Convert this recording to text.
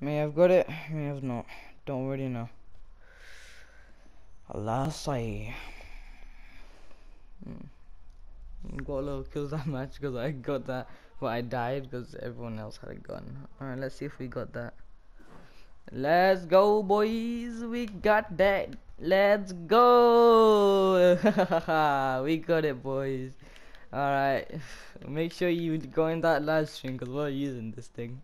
May I've got it, may I've not. Don't really know. Alas, I hmm. got a little kills that match because I got that, but I died because everyone else had a gun. Alright, let's see if we got that. Let's go, boys. We got that. Let's go. we got it, boys. Alright, make sure you go in that live stream because we're using this thing.